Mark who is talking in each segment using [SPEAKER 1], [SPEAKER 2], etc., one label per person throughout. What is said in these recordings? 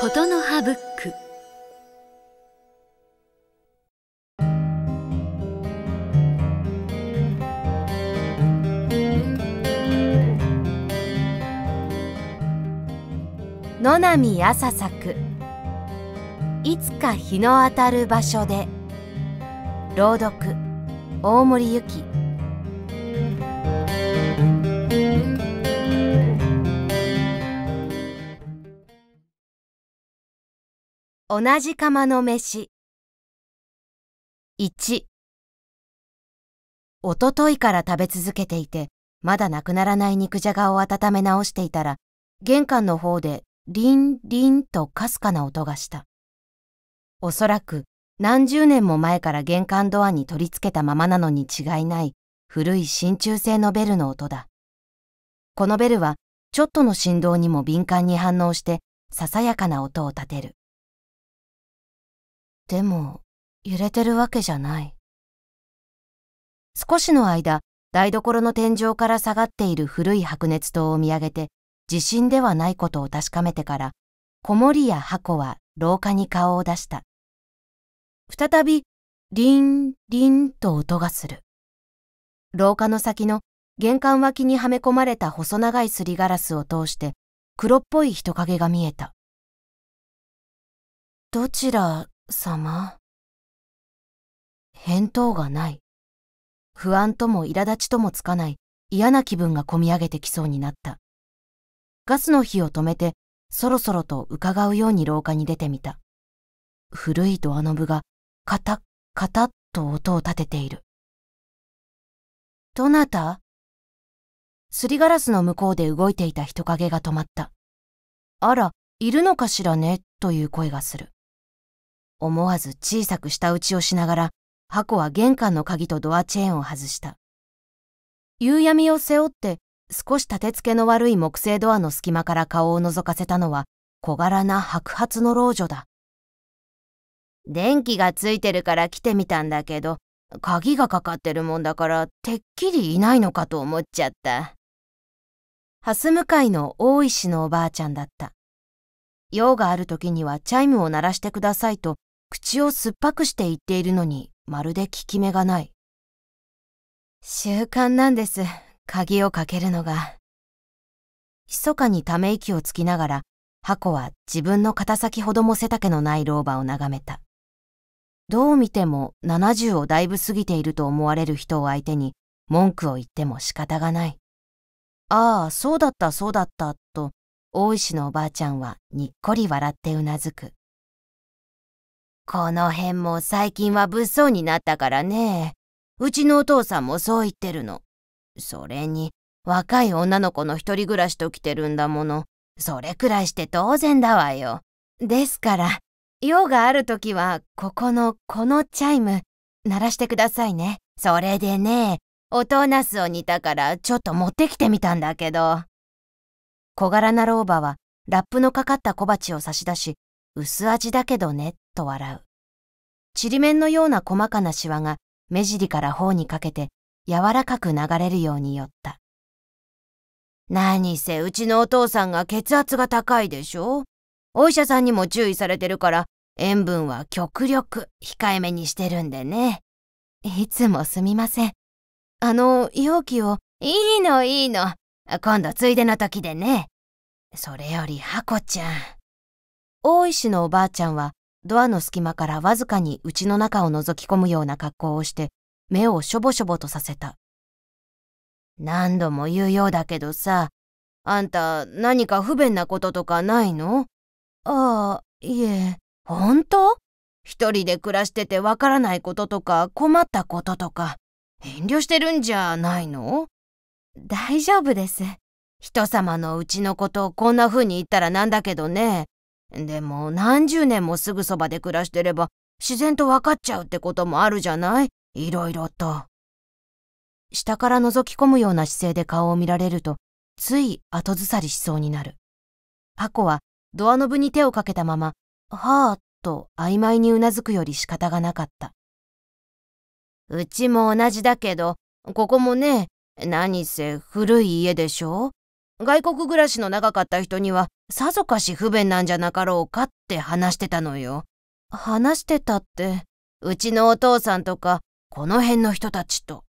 [SPEAKER 1] ことの葉ブック野波朝作いつか日の当たる場所で朗読大森由紀同じ釜の飯。1。おとといから食べ続けていて、まだなくならない肉じゃがを温め直していたら、玄関の方でリンリンとかすかな音がした。おそらく何十年も前から玄関ドアに取り付けたままなのに違いない古い真鍮製のベルの音だ。このベルはちょっとの振動にも敏感に反応してささやかな音を立てる。でも、揺れてるわけじゃない。少しの間、台所の天井から下がっている古い白熱灯を見上げて、地震ではないことを確かめてから、子守や箱は廊下に顔を出した。再び、リン、リンと音がする。廊下の先の玄関脇にはめ込まれた細長いすりガラスを通して黒っぽい人影が見えた。どちら様返答がない。不安とも苛立ちともつかない嫌な気分がこみ上げてきそうになった。ガスの火を止めて、そろそろと伺うように廊下に出てみた。古いドアノブが、カタカタと音を立てている。どなたすりガラスの向こうで動いていた人影が止まった。あら、いるのかしらね、という声がする。思わず小さく下打ちをしながら、箱は玄関の鍵とドアチェーンを外した。夕闇を背負って、少し立て付けの悪い木製ドアの隙間から顔を覗かせたのは、小柄な白髪の老女だ。電気がついてるから来てみたんだけど、鍵がかかってるもんだからてっきりいないのかと思っちゃった。蓮向かいの大石のおばあちゃんだった。用がある時にはチャイムを鳴らしてくださいと口を酸っぱくして言っているのに、まるで効き目がない。習慣なんです、鍵をかけるのが。密かにため息をつきながら、箱は自分の肩先ほども背丈のない老婆を眺めた。どう見ても70をだいぶ過ぎていると思われる人を相手に文句を言っても仕方がない。ああ、そうだったそうだった、と、大石のおばあちゃんはにっこり笑ってうなずく。この辺も最近は物騒になったからね。うちのお父さんもそう言ってるの。それに、若い女の子の一人暮らしと来てるんだもの。それくらいして当然だわよ。ですから、用がある時は、ここのこのチャイム、鳴らしてくださいね。それでね、音をなすを煮たからちょっと持ってきてみたんだけど。小柄な老婆は、ラップのかかった小鉢を差し出し、薄味だけどね、と笑う。ちりめんのような細かなシワが目尻から頬にかけて柔らかく流れるように寄った。何せうちのお父さんが血圧が高いでしょお医者さんにも注意されてるから塩分は極力控えめにしてるんでね。いつもすみません。あの、容器を。いいのいいの。今度ついでの時でね。それより、ハコちゃん。大石のおばあちゃんはドアの隙間からわずかに家の中を覗き込むような格好をして目をしょぼしょぼとさせた。何度も言うようだけどさ、あんた何か不便なこととかないのああ、いえ。本当一人で暮らしててわからないこととか困ったこととか遠慮してるんじゃないの大丈夫です。人様のうちのことをこんな風に言ったらなんだけどね、でも何十年もすぐそばで暮らしてれば自然と分かっちゃうってこともあるじゃないいろいろと。下から覗き込むような姿勢で顔を見られると、つい後ずさりしそうになる。ハコはドアノブに手をかけたまま、はあ、と曖昧にうなずくより仕方がなかった。うちも同じだけど、ここもね、何せ古い家でしょ外国暮らしの長かった人にはさぞかし不便なんじゃなかろうかって話してたのよ。話してたって、うちのお父さんとか、この辺の人たちと。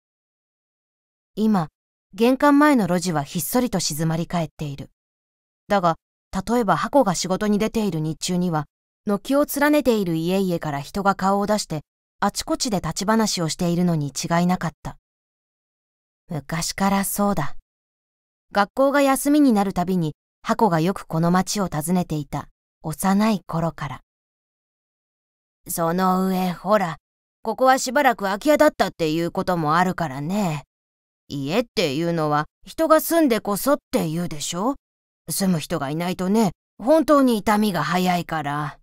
[SPEAKER 1] 今、玄関前の路地はひっそりと静まり返っている。だが、例えば箱が仕事に出ている日中には、軒を連ねている家々から人が顔を出して、あちこちで立ち話をしているのに違いなかった。昔からそうだ。学校が休みになるたびに、箱がよくこの町を訪ねていた、幼い頃から。その上、ほら、ここはしばらく空き家だったっていうこともあるからね。家っていうのは人が住んでこそって言うでしょ住む人がいないとね、本当に痛みが早いから。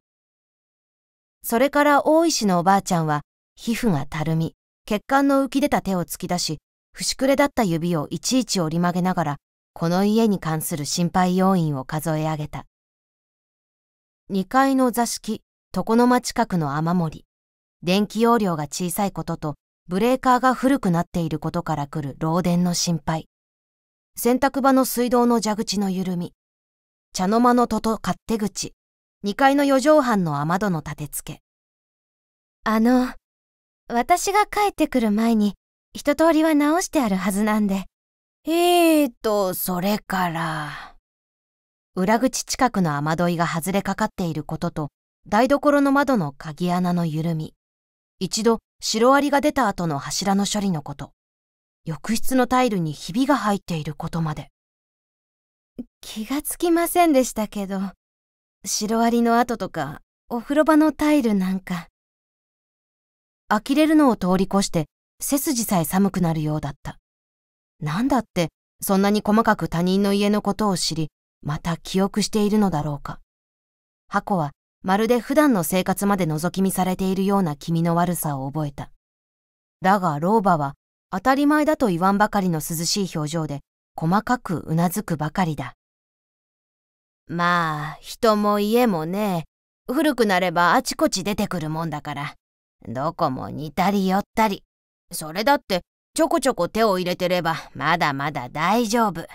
[SPEAKER 1] それから大石のおばあちゃんは、皮膚がたるみ、血管の浮き出た手を突き出し、節くれだった指をいちいち折り曲げながら、この家に関する心配要因を数え上げた。2階の座敷、床の間近くの雨漏り、電気容量が小さいことと、ブレーカーが古くなっていることから来る漏電の心配、洗濯場の水道の蛇口の緩み、茶の間の戸と勝手口、2階の四畳半の雨戸の立て付け。あの、私が帰ってくる前に一通りは直してあるはずなんで、えーと、それから。裏口近くの雨どいが外れかかっていることと、台所の窓の鍵穴の緩み。一度、シロアリが出た後の柱の処理のこと。浴室のタイルにひびが入っていることまで。気がつきませんでしたけど、シロアリの跡とか、お風呂場のタイルなんか。呆れるのを通り越して、背筋さえ寒くなるようだった。何だってそんなに細かく他人の家のことを知り、また記憶しているのだろうか。箱はまるで普段の生活まで覗き見されているような気味の悪さを覚えた。だが老婆は当たり前だと言わんばかりの涼しい表情で細かくうなずくばかりだ。まあ人も家もね古くなればあちこち出てくるもんだからどこも似たり寄ったりそれだってちょこちょこ手を入れてればまだまだ大丈夫。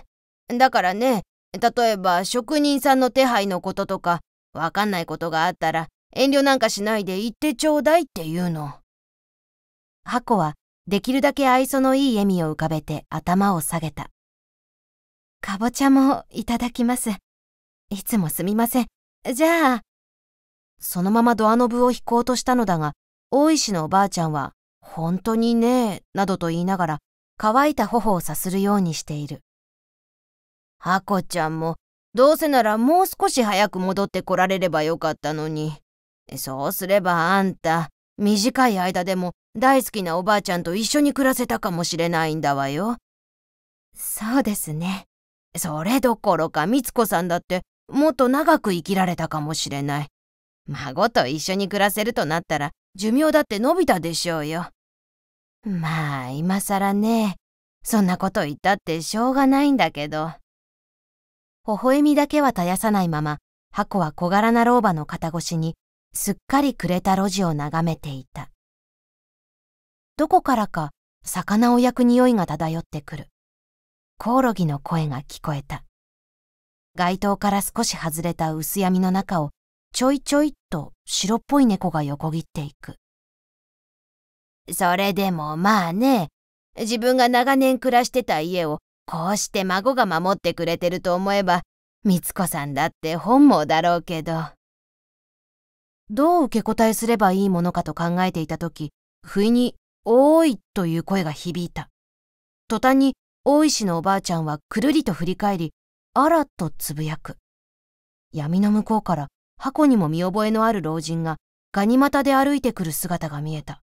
[SPEAKER 1] だからね、例えば職人さんの手配のこととか、わかんないことがあったら遠慮なんかしないで言ってちょうだいっていうの。ハコはできるだけ愛想のいい笑みを浮かべて頭を下げた。かぼちゃもいただきます。いつもすみません。じゃあ。そのままドアノブを引こうとしたのだが、大石のおばあちゃんは本当にねえ、などと言いながら、乾いた頬をさするようにしている。ハコちゃんも、どうせならもう少し早く戻ってこられればよかったのに。そうすればあんた、短い間でも大好きなおばあちゃんと一緒に暮らせたかもしれないんだわよ。そうですね。それどころかみつこさんだってもっと長く生きられたかもしれない。孫と一緒に暮らせるとなったら寿命だって伸びたでしょうよ。まあ、今更ね、そんなこと言ったってしょうがないんだけど。微笑みだけは絶やさないまま、箱は小柄な老婆の肩越しに、すっかり暮れた路地を眺めていた。どこからか、魚を焼く匂いが漂ってくる。コオロギの声が聞こえた。街灯から少し外れた薄闇の中を、ちょいちょいと白っぽい猫が横切っていく。それでもまあね、自分が長年暮らしてた家をこうして孫が守ってくれてると思えば、みつこさんだって本望だろうけど。どう受け答えすればいいものかと考えていた時不意に、おーいという声が響いた。途端に大石のおばあちゃんはくるりと振り返り、あらとつぶやく。闇の向こうから箱にも見覚えのある老人がガニ股で歩いてくる姿が見えた。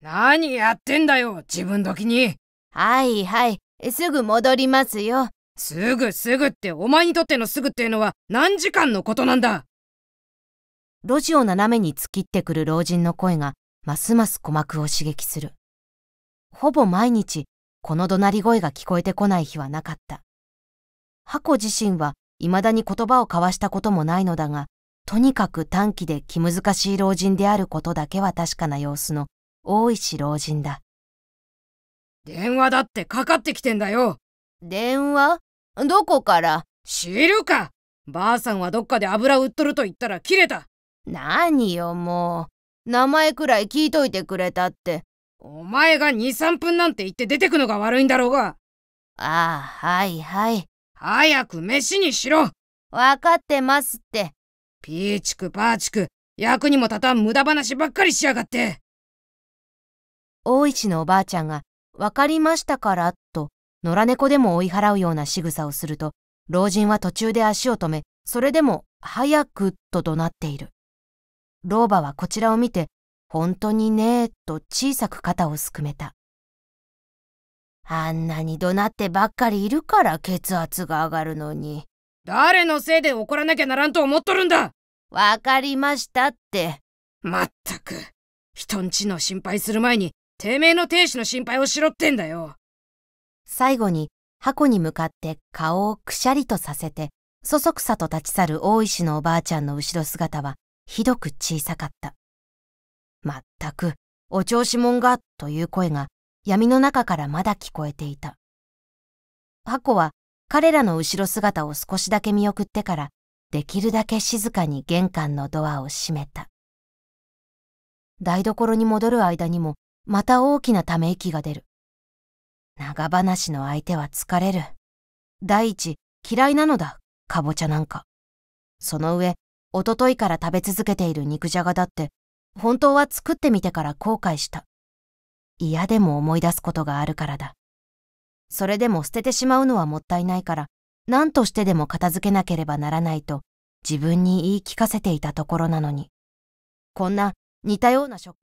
[SPEAKER 1] 何やってんだよ、自分時に。はいはい、すぐ戻りますよ。すぐすぐって、お前にとってのすぐっていうのは何時間のことなんだ路地を斜めに突きってくる老人の声が、ますます鼓膜を刺激する。ほぼ毎日、この怒鳴り声が聞こえてこない日はなかった。箱自身は、未だに言葉を交わしたこともないのだが、とにかく短期で気難しい老人であることだけは確かな様子の大石老人だ。電話だってかかってきてんだよ。電話どこから知るかばあさんはどっかで油売っとると言ったら切れた。何よもう。名前くらい聞いといてくれたって。お前が2、3分なんて言って出てくのが悪いんだろうが。ああ、はいはい。早く飯にしろ。分かってますって。ピーチクパーチク、役にも立たん無駄話ばっかりしやがって。大石のおばあちゃんが、わかりましたから、と、野良猫でも追い払うような仕草をすると、老人は途中で足を止め、それでも、早く、と怒鳴っている。老婆はこちらを見て、本当にねえ、と小さく肩をすくめた。あんなに怒鳴ってばっかりいるから血圧が上がるのに。誰のせいで怒らなきゃならんと思っとるんだわかりましたって。まったく、人んちの心配する前にてめえの亭主の心配をしろってんだよ。最後に箱に向かって顔をくしゃりとさせて、そそくさと立ち去る大石のおばあちゃんの後ろ姿はひどく小さかった。まったく、お調子者が、という声が闇の中からまだ聞こえていた。箱は彼らの後ろ姿を少しだけ見送ってから、できるだけ静かに玄関のドアを閉めた。台所に戻る間にも、また大きなため息が出る。長話の相手は疲れる。第一、嫌いなのだ、かぼちゃなんか。その上、おとといから食べ続けている肉じゃがだって、本当は作ってみてから後悔した。嫌でも思い出すことがあるからだ。それでも捨ててしまうのはもったいないから、何としてでも片付けなければならないと、自分に言い聞かせていたところなのに。こんな似たような食